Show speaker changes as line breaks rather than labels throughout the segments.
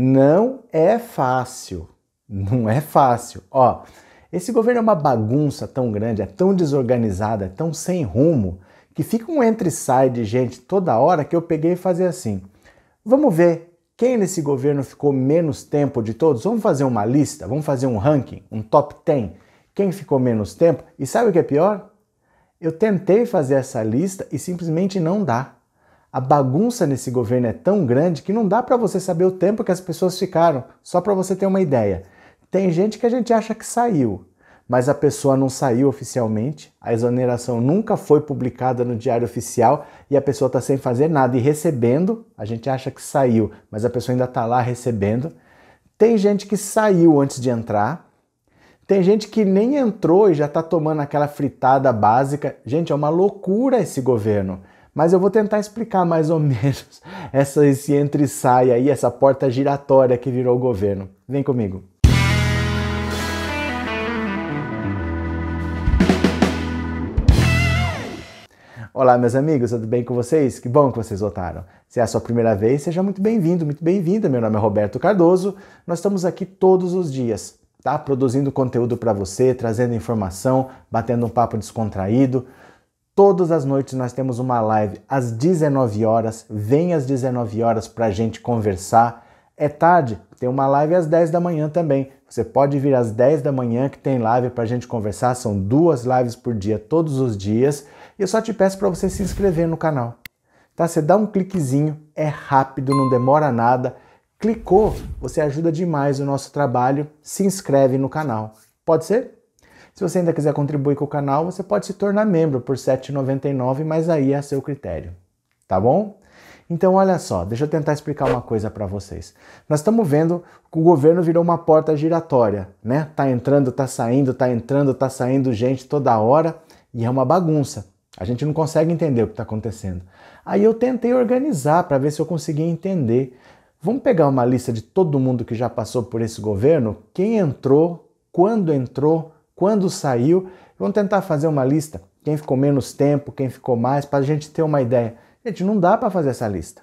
Não é fácil. Não é fácil. Ó, esse governo é uma bagunça tão grande, é tão desorganizada, é tão sem rumo, que fica um entre sai de gente toda hora que eu peguei e fazia assim. Vamos ver quem nesse governo ficou menos tempo de todos? Vamos fazer uma lista, vamos fazer um ranking, um top 10. Quem ficou menos tempo? E sabe o que é pior? Eu tentei fazer essa lista e simplesmente não dá. A bagunça nesse governo é tão grande que não dá para você saber o tempo que as pessoas ficaram, só para você ter uma ideia. Tem gente que a gente acha que saiu, mas a pessoa não saiu oficialmente, a exoneração nunca foi publicada no diário oficial e a pessoa está sem fazer nada e recebendo. A gente acha que saiu, mas a pessoa ainda está lá recebendo. Tem gente que saiu antes de entrar. Tem gente que nem entrou e já está tomando aquela fritada básica. Gente, é uma loucura esse governo. Mas eu vou tentar explicar mais ou menos essa, esse entre e sai aí, essa porta giratória que virou o governo. Vem comigo. Olá, meus amigos, tudo bem com vocês? Que bom que vocês votaram. Se é a sua primeira vez, seja muito bem-vindo, muito bem-vinda. Meu nome é Roberto Cardoso. Nós estamos aqui todos os dias, tá? Produzindo conteúdo para você, trazendo informação, batendo um papo descontraído. Todas as noites nós temos uma live às 19 horas. Vem às 19 horas para a gente conversar. É tarde, tem uma live às 10 da manhã também. Você pode vir às 10 da manhã que tem live para a gente conversar. São duas lives por dia, todos os dias. E eu só te peço para você se inscrever no canal. Tá? Você dá um cliquezinho, é rápido, não demora nada. Clicou, você ajuda demais o nosso trabalho. Se inscreve no canal. Pode ser? Se você ainda quiser contribuir com o canal, você pode se tornar membro por R$ 7,99, mas aí é a seu critério, tá bom? Então, olha só, deixa eu tentar explicar uma coisa para vocês. Nós estamos vendo que o governo virou uma porta giratória, né? Tá entrando, tá saindo, tá entrando, tá saindo gente toda hora e é uma bagunça. A gente não consegue entender o que está acontecendo. Aí eu tentei organizar para ver se eu conseguia entender. Vamos pegar uma lista de todo mundo que já passou por esse governo, quem entrou, quando entrou, quando saiu. Vamos tentar fazer uma lista. Quem ficou menos tempo, quem ficou mais, para a gente ter uma ideia. Gente, não dá para fazer essa lista.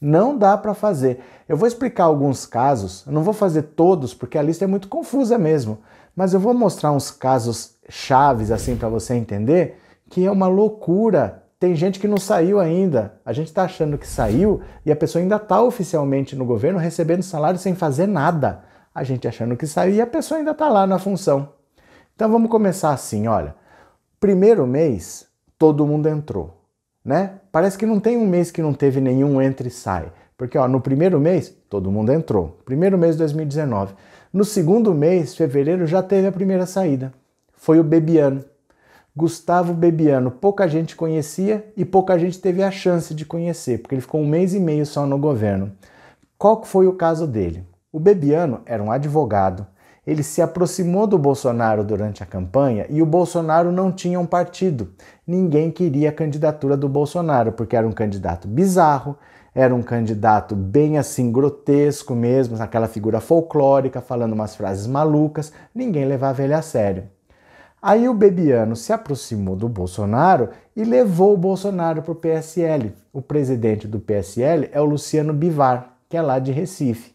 Não dá para fazer. Eu vou explicar alguns casos, eu não vou fazer todos porque a lista é muito confusa mesmo, mas eu vou mostrar uns casos chaves assim para você entender que é uma loucura. Tem gente que não saiu ainda. A gente está achando que saiu e a pessoa ainda está oficialmente no governo recebendo salário sem fazer nada. A gente achando que saiu e a pessoa ainda está lá na função. Então vamos começar assim, olha. Primeiro mês, todo mundo entrou, né? Parece que não tem um mês que não teve nenhum entra e sai. Porque ó, no primeiro mês, todo mundo entrou. Primeiro mês de 2019. No segundo mês, fevereiro, já teve a primeira saída. Foi o Bebiano. Gustavo Bebiano, pouca gente conhecia e pouca gente teve a chance de conhecer, porque ele ficou um mês e meio só no governo. Qual foi o caso dele? O Bebiano era um advogado, ele se aproximou do Bolsonaro durante a campanha e o Bolsonaro não tinha um partido. Ninguém queria a candidatura do Bolsonaro, porque era um candidato bizarro, era um candidato bem assim grotesco mesmo, aquela figura folclórica, falando umas frases malucas, ninguém levava ele a sério. Aí o Bebiano se aproximou do Bolsonaro e levou o Bolsonaro para o PSL. O presidente do PSL é o Luciano Bivar, que é lá de Recife.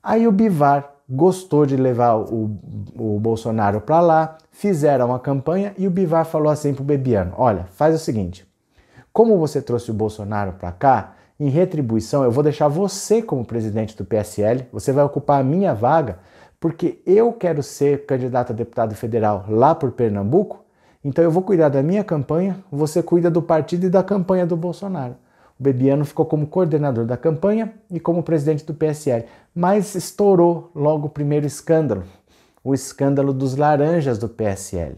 Aí o Bivar gostou de levar o, o Bolsonaro para lá, fizeram a campanha e o Bivar falou assim pro Bebiano: olha, faz o seguinte, como você trouxe o Bolsonaro para cá, em retribuição eu vou deixar você como presidente do PSL, você vai ocupar a minha vaga, porque eu quero ser candidato a deputado federal lá por Pernambuco, então eu vou cuidar da minha campanha, você cuida do partido e da campanha do Bolsonaro. Bebiano ficou como coordenador da campanha e como presidente do PSL, mas estourou logo o primeiro escândalo, o escândalo dos laranjas do PSL.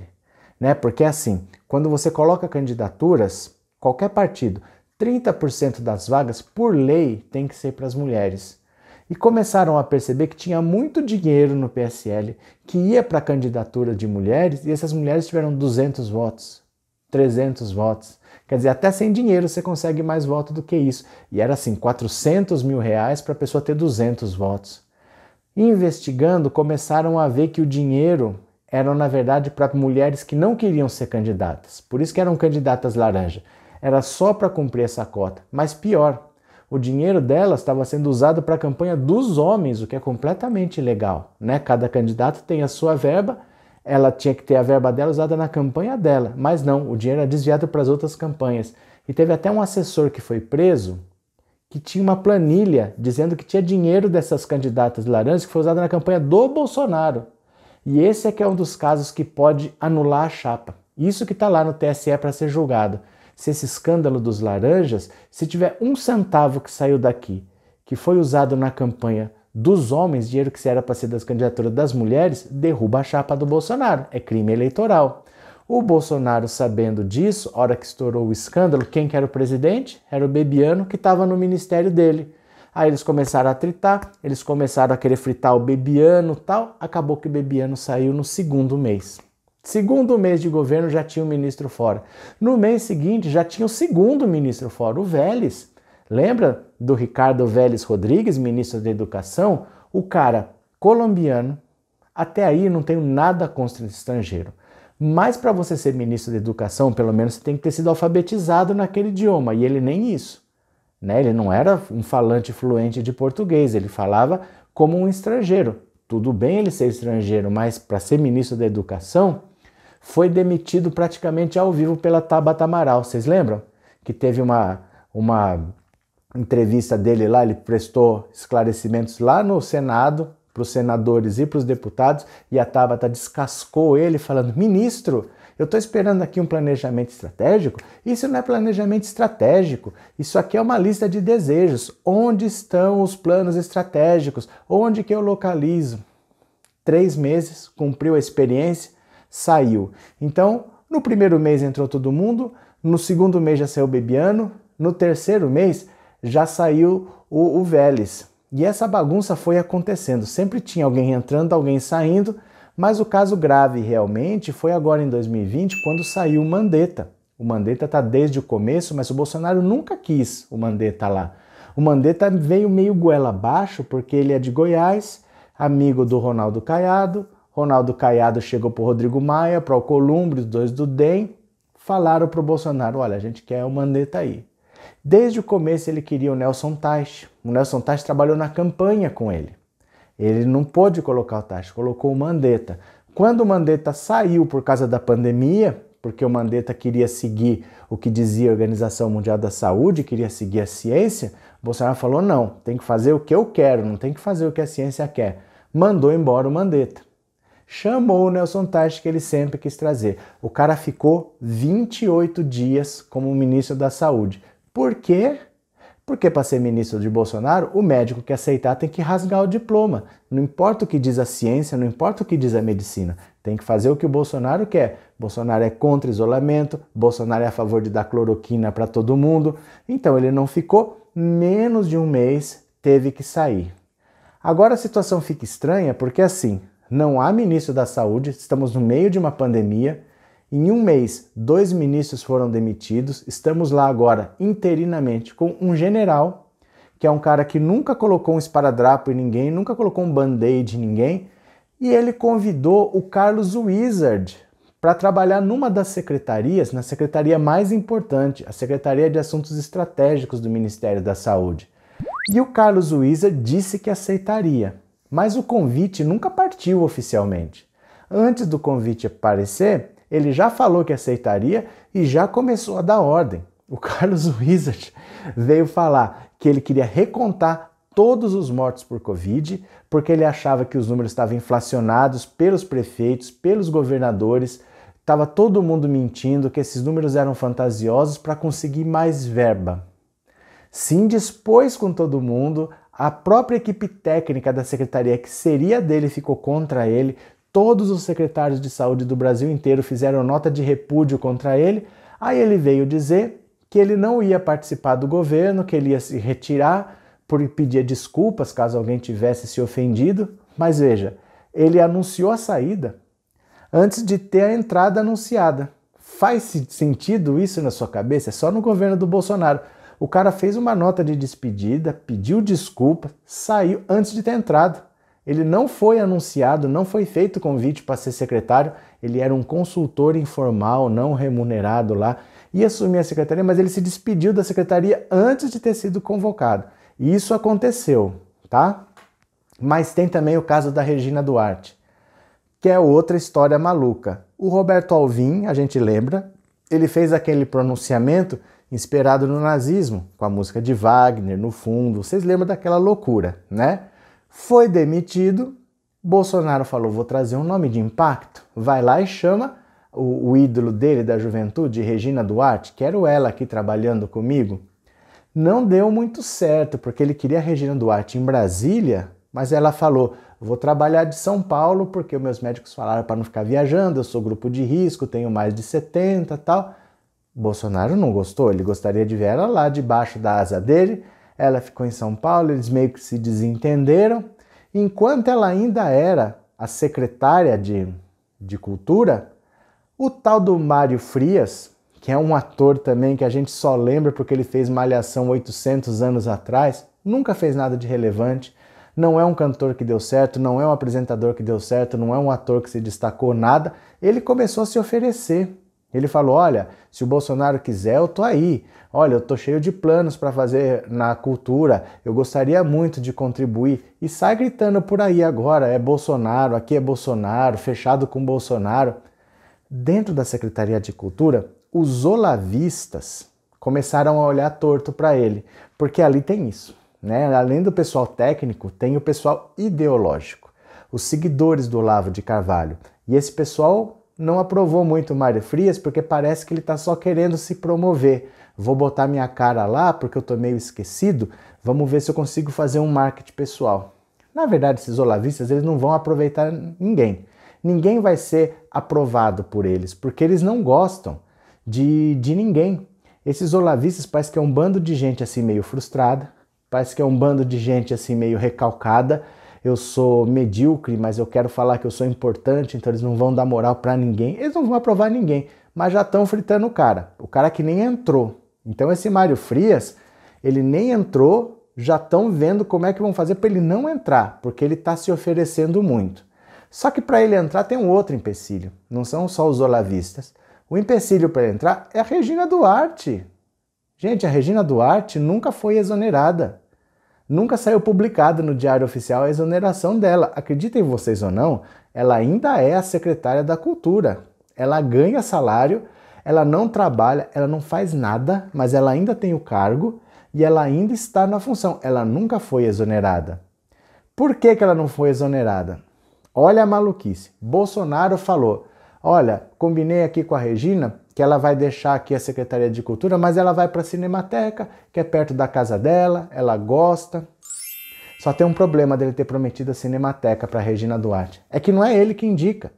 Né? Porque assim, quando você coloca candidaturas, qualquer partido, 30% das vagas, por lei, tem que ser para as mulheres. E começaram a perceber que tinha muito dinheiro no PSL que ia para a candidatura de mulheres e essas mulheres tiveram 200 votos, 300 votos. Quer dizer, até sem dinheiro você consegue mais votos do que isso. E era assim, 400 mil reais para a pessoa ter 200 votos. Investigando, começaram a ver que o dinheiro eram, na verdade, para mulheres que não queriam ser candidatas. Por isso que eram candidatas laranja. Era só para cumprir essa cota. Mas pior, o dinheiro delas estava sendo usado para a campanha dos homens, o que é completamente ilegal. Né? Cada candidato tem a sua verba ela tinha que ter a verba dela usada na campanha dela, mas não, o dinheiro era desviado para as outras campanhas. E teve até um assessor que foi preso que tinha uma planilha dizendo que tinha dinheiro dessas candidatas laranjas que foi usada na campanha do Bolsonaro. E esse é que é um dos casos que pode anular a chapa. Isso que está lá no TSE para ser julgado. Se esse escândalo dos laranjas, se tiver um centavo que saiu daqui, que foi usado na campanha dos homens, dinheiro que era para ser das candidaturas das mulheres, derruba a chapa do Bolsonaro. É crime eleitoral. O Bolsonaro, sabendo disso, hora que estourou o escândalo, quem que era o presidente? Era o Bebiano, que estava no ministério dele. Aí eles começaram a tritar, eles começaram a querer fritar o Bebiano tal. Acabou que o Bebiano saiu no segundo mês. Segundo mês de governo já tinha o um ministro fora. No mês seguinte já tinha o segundo ministro fora, o Vélez. Lembra do Ricardo Vélez Rodrigues, ministro da Educação? O cara colombiano, até aí não tenho nada contra estrangeiro. Mas para você ser ministro da Educação, pelo menos você tem que ter sido alfabetizado naquele idioma, e ele nem isso. Né? Ele não era um falante fluente de português, ele falava como um estrangeiro. Tudo bem ele ser estrangeiro, mas para ser ministro da Educação, foi demitido praticamente ao vivo pela Tabata Amaral. Vocês lembram? Que teve uma, uma entrevista dele lá, ele prestou esclarecimentos lá no Senado, para os senadores e para os deputados, e a Tabata descascou ele, falando: ministro, eu estou esperando aqui um planejamento estratégico. Isso não é planejamento estratégico. Isso aqui é uma lista de desejos. Onde estão os planos estratégicos? Onde que eu localizo? Três meses, cumpriu a experiência, saiu. Então, no primeiro mês entrou todo mundo, no segundo mês já saiu Bebiano, no terceiro mês já saiu o, o Vélez. E essa bagunça foi acontecendo. Sempre tinha alguém entrando, alguém saindo, mas o caso grave realmente foi agora em 2020, quando saiu o Mandetta. O Mandetta está desde o começo, mas o Bolsonaro nunca quis o Mandetta lá. O Mandetta veio meio goela abaixo, porque ele é de Goiás, amigo do Ronaldo Caiado. Ronaldo Caiado chegou para Rodrigo Maia, para o Columbre, os dois do DEM, falaram para o Bolsonaro, olha, a gente quer o Mandetta aí. Desde o começo ele queria o Nelson Tais. O Nelson Tais trabalhou na campanha com ele. Ele não pôde colocar o Tais, colocou o Mandetta. Quando o Mandetta saiu por causa da pandemia, porque o Mandetta queria seguir o que dizia a Organização Mundial da Saúde, queria seguir a ciência, Bolsonaro falou: não, tem que fazer o que eu quero, não tem que fazer o que a ciência quer. Mandou embora o Mandetta. Chamou o Nelson Teich, que ele sempre quis trazer. O cara ficou 28 dias como ministro da Saúde. Por quê? Porque para ser ministro de Bolsonaro, o médico que aceitar tem que rasgar o diploma. Não importa o que diz a ciência, não importa o que diz a medicina. Tem que fazer o que o Bolsonaro quer. Bolsonaro é contra isolamento, Bolsonaro é a favor de dar cloroquina para todo mundo. Então ele não ficou menos de um mês, teve que sair. Agora a situação fica estranha porque assim, não há ministro da saúde, estamos no meio de uma pandemia em um mês, dois ministros foram demitidos. Estamos lá agora, interinamente, com um general, que é um cara que nunca colocou um esparadrapo em ninguém, nunca colocou um band-aid em ninguém, e ele convidou o Carlos Wizard para trabalhar numa das secretarias, na secretaria mais importante, a Secretaria de Assuntos Estratégicos do Ministério da Saúde. E o Carlos Wizard disse que aceitaria, mas o convite nunca partiu oficialmente. Antes do convite aparecer, ele já falou que aceitaria e já começou a dar ordem. O Carlos Wizard veio falar que ele queria recontar todos os mortos por Covid, porque ele achava que os números estavam inflacionados pelos prefeitos, pelos governadores, estava todo mundo mentindo, que esses números eram fantasiosos para conseguir mais verba. Se indispôs com todo mundo, a própria equipe técnica da secretaria, que seria dele, ficou contra ele, todos os secretários de saúde do Brasil inteiro fizeram nota de repúdio contra ele. Aí ele veio dizer que ele não ia participar do governo, que ele ia se retirar, por pedir desculpas caso alguém tivesse se ofendido. Mas veja, ele anunciou a saída antes de ter a entrada anunciada. Faz sentido isso na sua cabeça? É só no governo do Bolsonaro. O cara fez uma nota de despedida, pediu desculpa, saiu antes de ter entrado. Ele não foi anunciado, não foi feito convite para ser secretário, ele era um consultor informal, não remunerado lá, e assumir a secretaria, mas ele se despediu da secretaria antes de ter sido convocado. E isso aconteceu, tá? Mas tem também o caso da Regina Duarte, que é outra história maluca. O Roberto Alvim, a gente lembra, ele fez aquele pronunciamento inspirado no nazismo, com a música de Wagner no fundo. Vocês lembram daquela loucura, né? Foi demitido. Bolsonaro falou: vou trazer um nome de impacto. Vai lá e chama o, o ídolo dele da juventude, Regina Duarte. Quero ela aqui trabalhando comigo. Não deu muito certo, porque ele queria a Regina Duarte em Brasília, mas ela falou: vou trabalhar de São Paulo porque meus médicos falaram para não ficar viajando, eu sou grupo de risco, tenho mais de 70 tal. Bolsonaro não gostou, ele gostaria de ver ela lá debaixo da asa dele, ela ficou em São Paulo, eles meio que se desentenderam. Enquanto ela ainda era a secretária de, de cultura, o tal do Mário Frias, que é um ator também que a gente só lembra porque ele fez Malhação 800 anos atrás, nunca fez nada de relevante, não é um cantor que deu certo, não é um apresentador que deu certo, não é um ator que se destacou nada, ele começou a se oferecer ele falou: olha, se o Bolsonaro quiser, eu tô aí. Olha, eu tô cheio de planos para fazer na cultura. Eu gostaria muito de contribuir. E sai gritando por aí agora: é Bolsonaro, aqui é Bolsonaro, fechado com Bolsonaro. Dentro da Secretaria de Cultura, os olavistas começaram a olhar torto para ele, porque ali tem isso, né? Além do pessoal técnico, tem o pessoal ideológico, os seguidores do Olavo de Carvalho. E esse pessoal não aprovou muito o Mário Frias, porque parece que ele está só querendo se promover. Vou botar minha cara lá porque eu estou meio esquecido. Vamos ver se eu consigo fazer um marketing pessoal. Na verdade, esses olavistas eles não vão aproveitar ninguém. Ninguém vai ser aprovado por eles, porque eles não gostam de, de ninguém. Esses olavistas parece que é um bando de gente assim meio frustrada, parece que é um bando de gente assim meio recalcada, eu sou medíocre, mas eu quero falar que eu sou importante, então eles não vão dar moral para ninguém, eles não vão aprovar ninguém, mas já estão fritando o cara, o cara que nem entrou. Então esse Mário Frias, ele nem entrou, já estão vendo como é que vão fazer para ele não entrar, porque ele está se oferecendo muito. Só que para ele entrar tem um outro empecilho, não são só os olavistas. O empecilho para entrar é a Regina Duarte. Gente, a Regina Duarte nunca foi exonerada nunca saiu publicada no Diário Oficial a exoneração dela. Acreditem vocês ou não, ela ainda é a secretária da Cultura. Ela ganha salário, ela não trabalha, ela não faz nada, mas ela ainda tem o cargo e ela ainda está na função. Ela nunca foi exonerada. Por que, que ela não foi exonerada? Olha a maluquice. Bolsonaro falou: Olha, combinei aqui com a Regina que ela vai deixar aqui a Secretaria de Cultura, mas ela vai para a Cinemateca, que é perto da casa dela, ela gosta. Só tem um problema dele ter prometido a Cinemateca para Regina Duarte. É que não é ele que indica.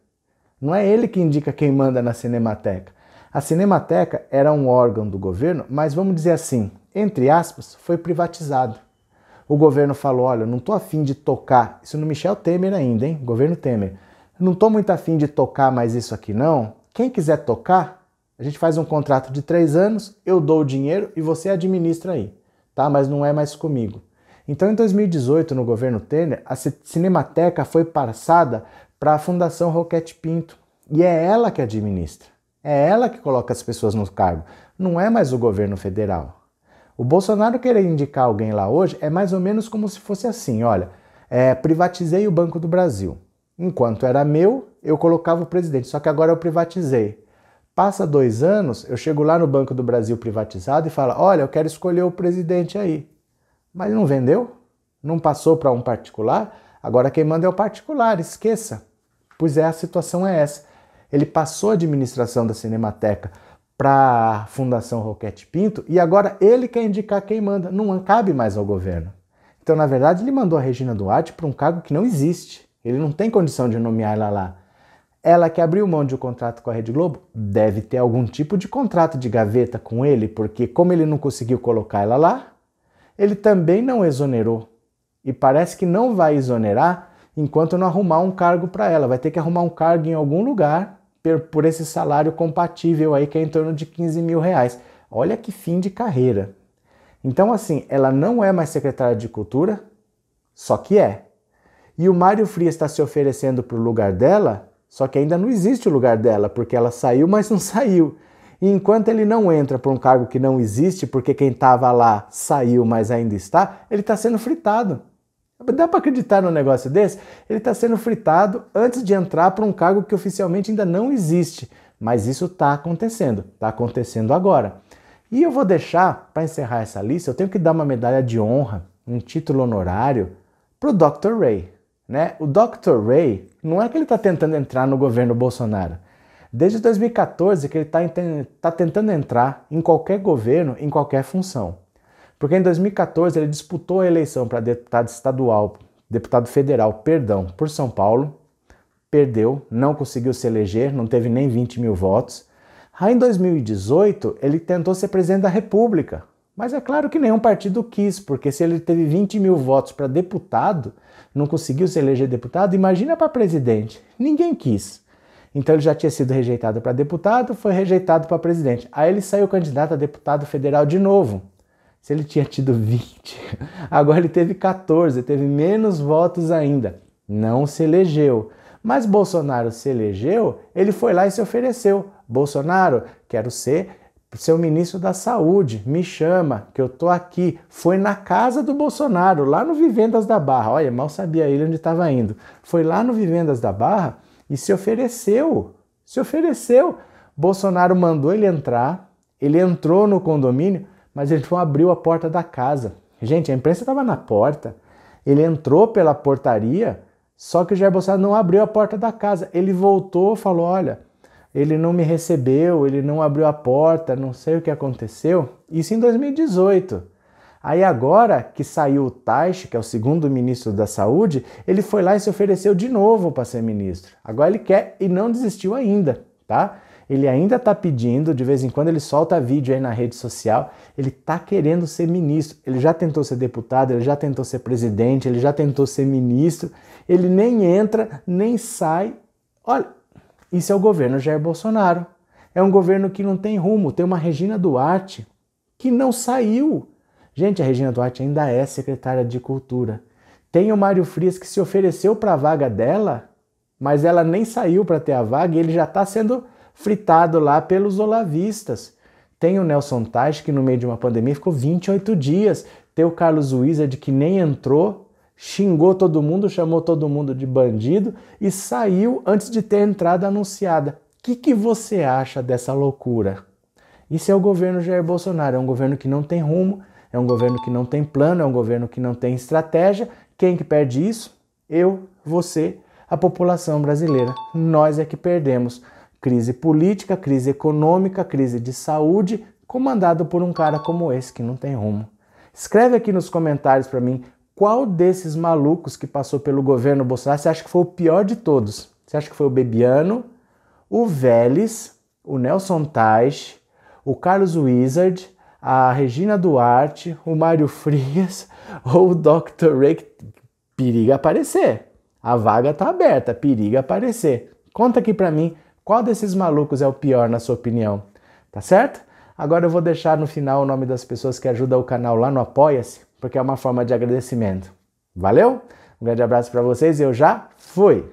Não é ele que indica quem manda na Cinemateca. A Cinemateca era um órgão do governo, mas vamos dizer assim, entre aspas, foi privatizado. O governo falou: olha, não estou afim de tocar. Isso no Michel Temer ainda, hein? Governo Temer. Não estou muito afim de tocar mais isso aqui, não. Quem quiser tocar, a gente faz um contrato de três anos, eu dou o dinheiro e você administra aí, tá? Mas não é mais comigo. Então, em 2018, no governo Temer, a Cinemateca foi passada para a Fundação Roquete Pinto e é ela que administra. É ela que coloca as pessoas no cargo, não é mais o governo federal. O Bolsonaro querer indicar alguém lá hoje é mais ou menos como se fosse assim: olha, é, privatizei o Banco do Brasil. Enquanto era meu, eu colocava o presidente, só que agora eu privatizei. Passa dois anos, eu chego lá no Banco do Brasil privatizado e falo: olha, eu quero escolher o presidente aí. Mas não vendeu? Não passou para um particular? Agora quem manda é o particular, esqueça. Pois é, a situação é essa. Ele passou a administração da Cinemateca para a Fundação Roquete Pinto e agora ele quer indicar quem manda. Não cabe mais ao governo. Então, na verdade, ele mandou a Regina Duarte para um cargo que não existe. Ele não tem condição de nomear ela lá. Ela que abriu mão de um contrato com a Rede Globo deve ter algum tipo de contrato de gaveta com ele, porque como ele não conseguiu colocar ela lá, ele também não exonerou. E parece que não vai exonerar enquanto não arrumar um cargo para ela. Vai ter que arrumar um cargo em algum lugar por esse salário compatível aí, que é em torno de 15 mil reais. Olha que fim de carreira. Então, assim, ela não é mais secretária de cultura, só que é. E o Mário Frias está se oferecendo para o lugar dela só que ainda não existe o lugar dela, porque ela saiu, mas não saiu. E enquanto ele não entra para um cargo que não existe, porque quem estava lá saiu, mas ainda está, ele está sendo fritado. Dá para acreditar num negócio desse? Ele está sendo fritado antes de entrar para um cargo que oficialmente ainda não existe. Mas isso está acontecendo, está acontecendo agora. E eu vou deixar, para encerrar essa lista, eu tenho que dar uma medalha de honra, um título honorário, para o Dr. Ray. Né? O Dr. Ray não é que ele está tentando entrar no governo Bolsonaro. Desde 2014 que ele está tá tentando entrar em qualquer governo, em qualquer função. Porque em 2014 ele disputou a eleição para deputado estadual, deputado federal, perdão, por São Paulo, perdeu, não conseguiu se eleger, não teve nem 20 mil votos. Aí em 2018 ele tentou ser presidente da República, mas é claro que nenhum partido quis, porque se ele teve 20 mil votos para deputado, não conseguiu se eleger deputado, imagina para presidente. Ninguém quis. Então ele já tinha sido rejeitado para deputado, foi rejeitado para presidente. Aí ele saiu candidato a deputado federal de novo. Se ele tinha tido 20, agora ele teve 14, teve menos votos ainda. Não se elegeu. Mas Bolsonaro se elegeu, ele foi lá e se ofereceu. Bolsonaro, quero ser seu ministro da Saúde, me chama, que eu tô aqui. Foi na casa do Bolsonaro, lá no Vivendas da Barra. Olha, mal sabia ele onde estava indo. Foi lá no Vivendas da Barra e se ofereceu. Se ofereceu. Bolsonaro mandou ele entrar, ele entrou no condomínio, mas ele não abriu a porta da casa. Gente, a imprensa estava na porta. Ele entrou pela portaria, só que o Jair Bolsonaro não abriu a porta da casa. Ele voltou, falou: olha ele não me recebeu, ele não abriu a porta, não sei o que aconteceu. Isso em 2018. Aí agora que saiu o Taish, que é o segundo ministro da Saúde, ele foi lá e se ofereceu de novo para ser ministro. Agora ele quer e não desistiu ainda, tá? Ele ainda está pedindo, de vez em quando ele solta vídeo aí na rede social, ele está querendo ser ministro. Ele já tentou ser deputado, ele já tentou ser presidente, ele já tentou ser ministro. Ele nem entra, nem sai. Olha, isso é o governo Jair Bolsonaro. É um governo que não tem rumo. Tem uma Regina Duarte que não saiu. Gente, a Regina Duarte ainda é secretária de Cultura. Tem o Mário Frias que se ofereceu para a vaga dela, mas ela nem saiu para ter a vaga e ele já está sendo fritado lá pelos olavistas. Tem o Nelson Taj, que no meio de uma pandemia ficou 28 dias. Tem o Carlos Wizard, que nem entrou, xingou todo mundo, chamou todo mundo de bandido e saiu antes de ter entrada anunciada. O que, que você acha dessa loucura? Isso é o governo Jair Bolsonaro. É um governo que não tem rumo, é um governo que não tem plano, é um governo que não tem estratégia. Quem que perde isso? Eu, você, a população brasileira. Nós é que perdemos. Crise política, crise econômica, crise de saúde, comandado por um cara como esse que não tem rumo. Escreve aqui nos comentários para mim qual desses malucos que passou pelo governo Bolsonaro você acha que foi o pior de todos? Você acha que foi o Bebiano, o Vélez, o Nelson Taj, o Carlos Wizard, a Regina Duarte, o Mário Frias ou o Dr. Rick? Periga aparecer. A vaga tá aberta, periga aparecer. Conta aqui para mim qual desses malucos é o pior na sua opinião, tá certo? Agora eu vou deixar no final o nome das pessoas que ajudam o canal lá no Apoia-se porque é uma forma de agradecimento. Valeu? Um grande abraço para vocês e eu já fui!